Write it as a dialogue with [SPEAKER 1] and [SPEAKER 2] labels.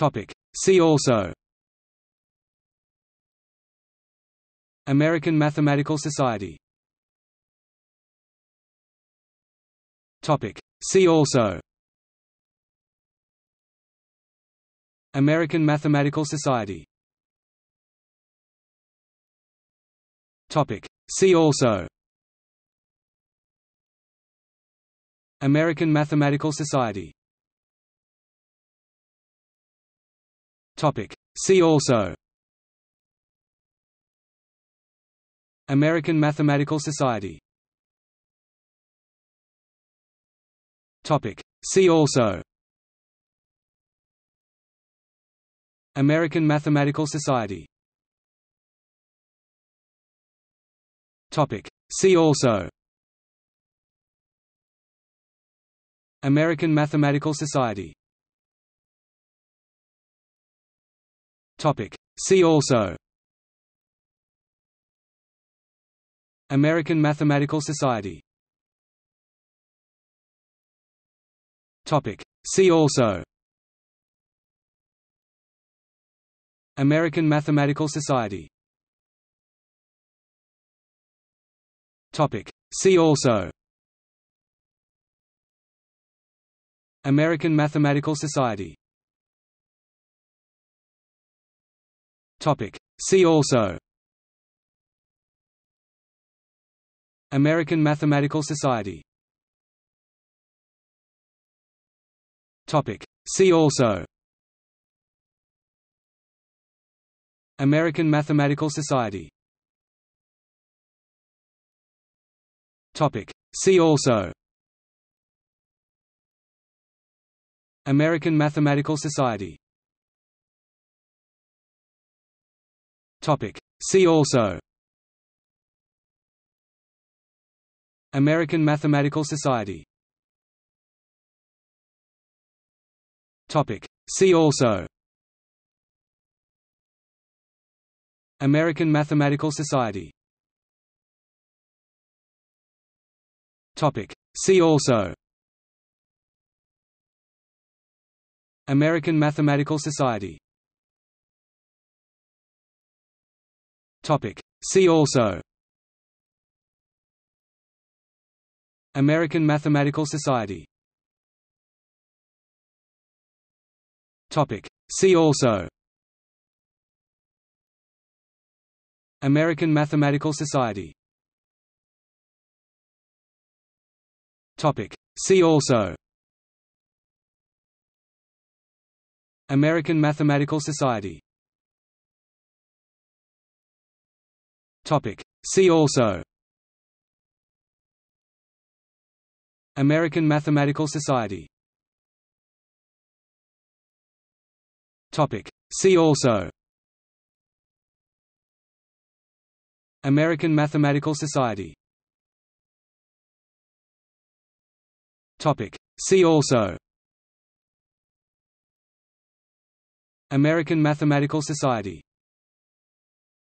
[SPEAKER 1] Topic. See also American Mathematical Society Topic. See also American Mathematical Society Topic. See also American Mathematical Society Topic. See also American Mathematical Society Topic. See also American Mathematical Society Topic. See also American Mathematical Society Topic. See also American Mathematical Society Topic. See also American Mathematical Society Topic. See also American Mathematical Society Topic. See also American Mathematical Society Topic. See also American Mathematical Society Topic. See also American Mathematical Society Topic. See also American Mathematical Society Topic. See also American Mathematical Society Topic. See also American Mathematical Society Topic. See also American Mathematical Society Topic. See also American Mathematical Society Topic. See also American Mathematical Society Topic. See also American Mathematical Society Topic. See also American Mathematical Society Topic. See also American Mathematical Society